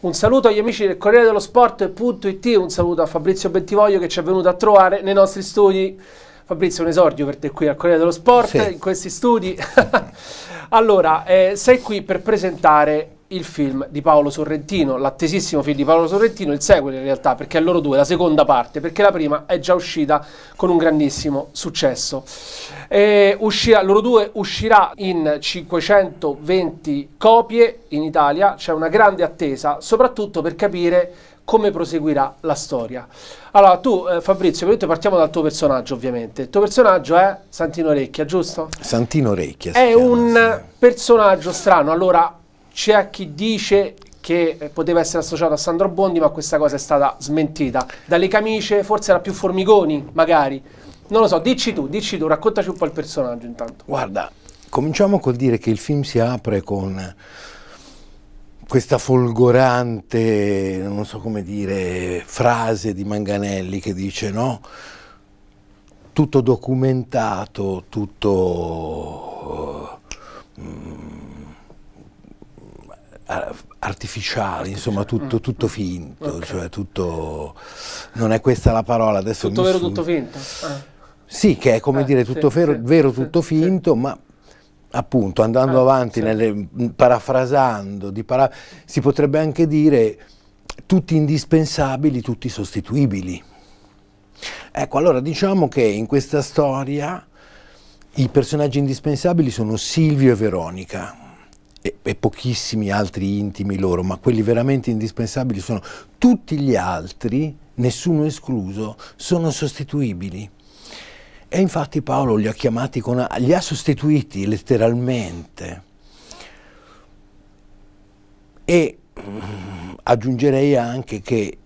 Un saluto agli amici del Corriere dello Sport.it, un saluto a Fabrizio Bentivoglio che ci è venuto a trovare nei nostri studi. Fabrizio, un esordio per te qui al Corriere dello Sport, sì. in questi studi. allora, eh, sei qui per presentare il film di Paolo Sorrentino, l'attesissimo film di Paolo Sorrentino, il sequel in realtà, perché è loro due, la seconda parte, perché la prima è già uscita con un grandissimo successo. E uscirà, loro due uscirà in 520 copie in Italia, c'è una grande attesa, soprattutto per capire come proseguirà la storia. Allora, tu eh, Fabrizio, partiamo dal tuo personaggio ovviamente. Il tuo personaggio è Santino Orecchia, giusto? Santino Orecchia. È chiama, un sì. personaggio strano, allora c'è chi dice che eh, poteva essere associato a Sandro Bondi, ma questa cosa è stata smentita. Dalle camicie forse era più Formigoni, magari. Non lo so, dici tu, dici tu, raccontaci un po' il personaggio intanto. Guarda, cominciamo col dire che il film si apre con questa folgorante, non so come dire, frase di Manganelli che dice no, tutto documentato, tutto... Uh, eh, artificiali, insomma tutto, mm. tutto finto, okay. cioè tutto... non è questa la parola adesso. Tutto vero, su... tutto finto. Eh. Sì, che è come eh, dire tutto sì, vero, sì, vero sì, tutto finto, ma appunto andando eh, avanti, nelle, parafrasando, para... si potrebbe anche dire tutti indispensabili, tutti sostituibili. Ecco, allora diciamo che in questa storia i personaggi indispensabili sono Silvio e Veronica e, e pochissimi altri intimi loro, ma quelli veramente indispensabili sono tutti gli altri, nessuno escluso, sono sostituibili. E infatti Paolo li ha chiamati, con, li ha sostituiti letteralmente. E mm, aggiungerei anche che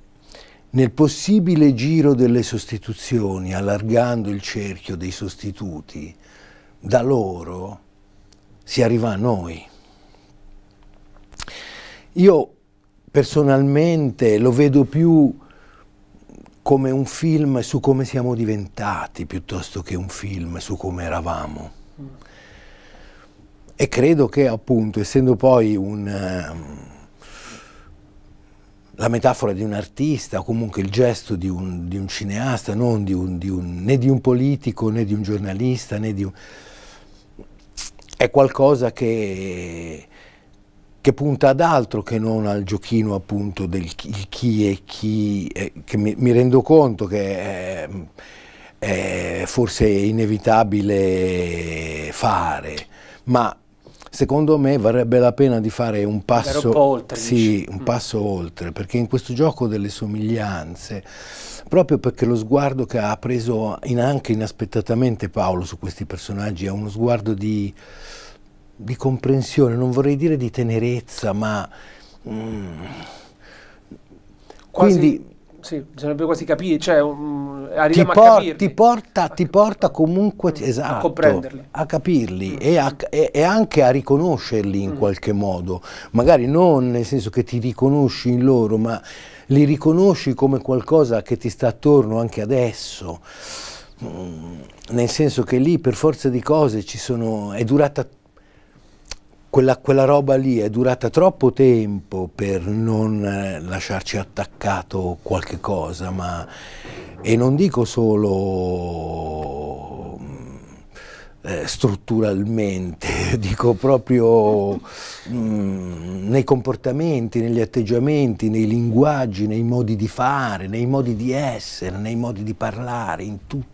nel possibile giro delle sostituzioni, allargando il cerchio dei sostituti, da loro si arriva a noi. Io personalmente lo vedo più come un film su come siamo diventati piuttosto che un film su come eravamo. E credo che appunto, essendo poi un, ehm, la metafora di un artista o comunque il gesto di un, di un cineasta, non di un, di né di un politico né di un giornalista, né di un, è qualcosa che che punta ad altro che non al giochino appunto del chi, chi e chi, eh, che mi, mi, rendo conto che è, eh, è forse inevitabile fare, ma secondo me varrebbe la pena di fare un passo, un oltre, sì, un mm. passo mm. oltre, perché in questo gioco delle somiglianze, proprio perché lo sguardo che ha preso in anche inaspettatamente Paolo su questi personaggi è uno sguardo di di comprensione, non vorrei dire di tenerezza, ma... Mm, quasi, quindi, sì, bisognerebbe quasi capire, cioè um, ti, por ti, porta, ti porta comunque mm, esatto, a comprenderli, a capirli mm. e, a, e, e, anche a riconoscerli in mm. qualche modo, magari non nel senso che ti riconosci in loro, ma li riconosci come qualcosa che ti sta attorno anche adesso. Mm, nel senso che lì per forza di cose ci sono, è durata quella, quella, roba lì è durata troppo tempo per non eh, lasciarci attaccato qualche cosa, ma, e non dico solo mm, eh, strutturalmente, dico proprio mm, nei comportamenti, negli atteggiamenti, nei linguaggi, nei modi di fare, nei modi di essere, nei modi di parlare, in tutto.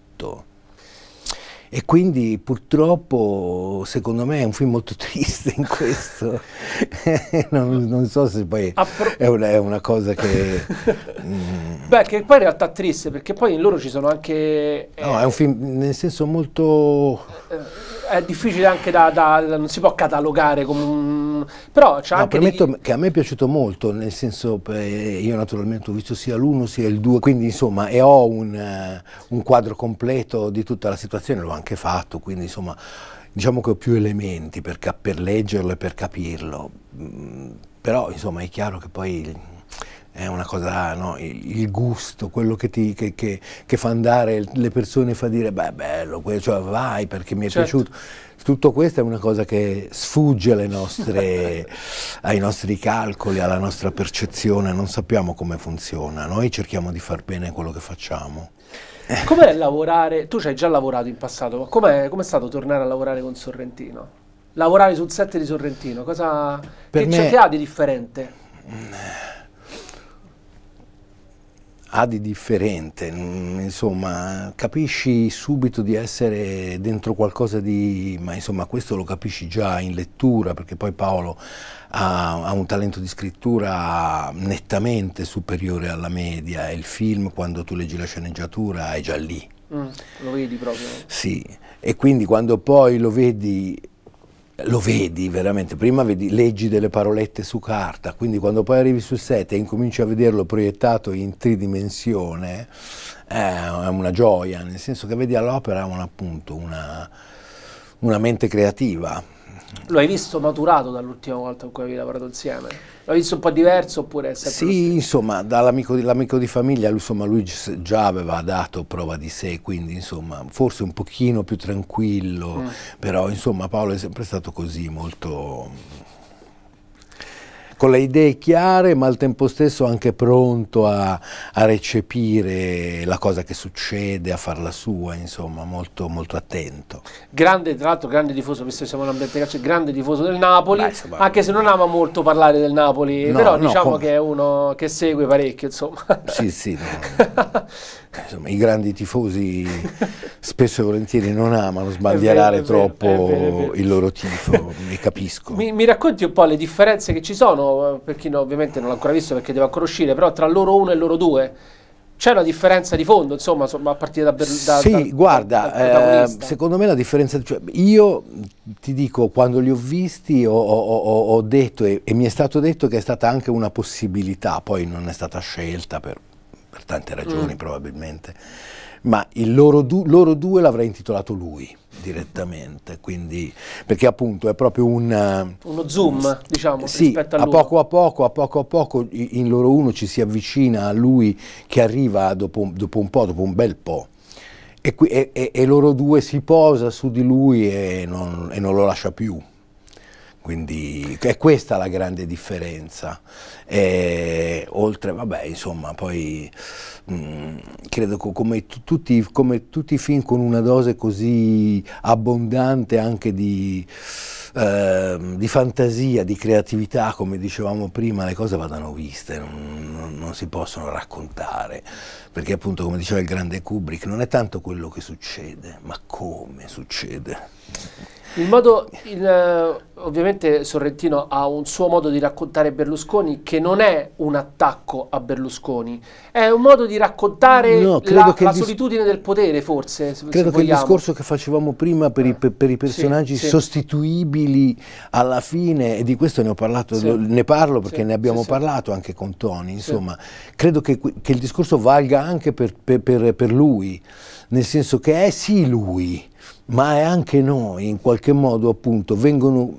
E quindi purtroppo secondo me è un film molto triste in questo. non, non, so se poi Appro è, una, è una, cosa che... mm. Beh, che poi in realtà è triste perché poi in loro ci sono anche... Eh, no, è un film nel senso molto... Eh, è difficile anche da, da... non si può catalogare come un però c'è no, anche... Premetto degli... che a me è piaciuto molto, nel senso eh, io naturalmente ho visto sia l'uno sia il due, quindi insomma e ho un, eh, un quadro completo di tutta la situazione, l'ho anche fatto, quindi insomma diciamo che ho più elementi per, per leggerlo e per capirlo, mm, però insomma è chiaro che poi è una cosa, no? il, il, gusto, quello che, ti, che, che, che, fa andare le persone, fa dire beh bello, cioè, vai perché mi è certo. piaciuto. Tutto questo è una cosa che sfugge nostre, ai nostri calcoli, alla nostra percezione, non sappiamo come funziona, noi cerchiamo di far bene quello che facciamo. Com'è lavorare, tu ci hai già lavorato in passato, ma com'è, com'è stato tornare a lavorare con Sorrentino? Lavorare sul set di Sorrentino, cosa per che, cioè, me... che ha di differente? Mm, ha di differente, mm, insomma, capisci subito di essere dentro qualcosa di, ma insomma questo lo capisci già in lettura, perché poi Paolo ha, ha un talento di scrittura nettamente superiore alla media e il film quando tu leggi la sceneggiatura è già lì. Mm, lo vedi proprio? Sì, e quindi quando poi lo vedi lo vedi veramente, prima vedi, leggi delle parolette su carta, quindi quando poi arrivi sul set e incominci a vederlo proiettato in tridimensione, eh, è una gioia, nel senso che vedi all'opera un, appunto una, una mente creativa. Lo hai visto maturato dall'ultima volta in cui avevi lavorato insieme? L'hai visto un po' diverso oppure Sì, insomma, dall'amico di, di, famiglia lui, insomma, lui già aveva dato prova di sé, quindi insomma, forse un pochino più tranquillo, mm. però insomma Paolo è sempre stato così, molto con le idee chiare ma al tempo stesso anche pronto a, a recepire la cosa che succede, a farla sua, insomma, molto, molto attento. Grande, tra l'altro grande tifoso, visto che siamo in ambiente calcio, grande tifoso del Napoli, Beh, insomma, anche se non ama molto parlare del Napoli, no, però no, diciamo come... che è uno che segue parecchio, insomma. Sì, sì. No. Eh, insomma, i grandi tifosi spesso e volentieri non amano sbandierare troppo è vero, vero. il loro tifo, mi capisco. Mi, mi, racconti un po' le differenze che ci sono, per chi no, ovviamente non l'ha ancora visto perché deve ancora uscire, però tra loro uno e loro due c'è una differenza di fondo, insomma, a partire da Berlusconi. Sì, da, guarda, da eh, secondo me la differenza. Cioè, io ti dico, quando li ho visti, ho, ho, ho detto, e, e, mi è stato detto che è stata anche una possibilità, poi non è stata scelta per per tante ragioni mm. probabilmente, ma il loro, du loro due l'avrei intitolato lui direttamente, quindi, perché appunto è proprio un... Eh, uno zoom, diciamo, sì, rispetto a, a poco a poco, a poco a poco in loro uno ci si avvicina a lui che arriva dopo, dopo un po', dopo un bel po'. E, qui, e, e, e, loro due si posa su di lui e non, e non lo lascia più. Quindi è questa la grande differenza. E, oltre, vabbè, insomma, poi mh, mm, credo che come, tutti, come tutti i film con una dose così abbondante anche di, eh, di fantasia, di creatività, come dicevamo prima, le cose vadano viste, non, non, non si possono raccontare, perché appunto come diceva il grande Kubrick non è tanto quello che succede, ma come succede. Il modo, il, eh, ovviamente Sorrentino ha un suo modo di raccontare Berlusconi che non è un attacco a Berlusconi, è un modo di raccontare no, la, la solitudine del potere forse. Se, credo se che il discorso che facevamo prima per, i, eh, per, per i, personaggi sì, sì. sostituibili alla fine, e di questo ne, parlato, sì. ne parlo perché ne abbiamo parlato anche con Tony, insomma, credo che, che, il discorso valga anche per, per lui, nel senso che è sì lui ma è anche noi in qualche modo appunto vengono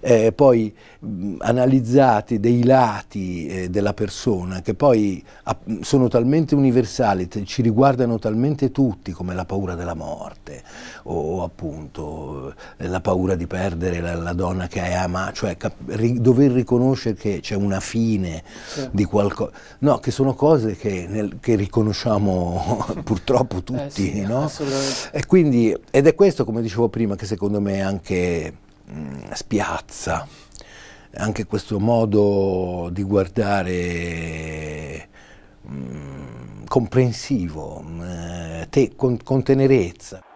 eh, poi mh, analizzati dei lati eh, della persona che poi a, sono talmente universali, ci riguardano talmente tutti come la paura della morte o, o appunto eh, la paura di perdere la, la donna che hai amato, cioè cap, ri, dover riconoscere che c'è una fine sì. di qualcosa, no, che sono cose che, nel, che riconosciamo purtroppo eh, tutti, eh sì, no? E quindi, ed è questo questo, come dicevo prima, che secondo me anche mh, mm, spiazza, anche questo modo di guardare mh, mm, comprensivo, mh, mm, te, con, con tenerezza.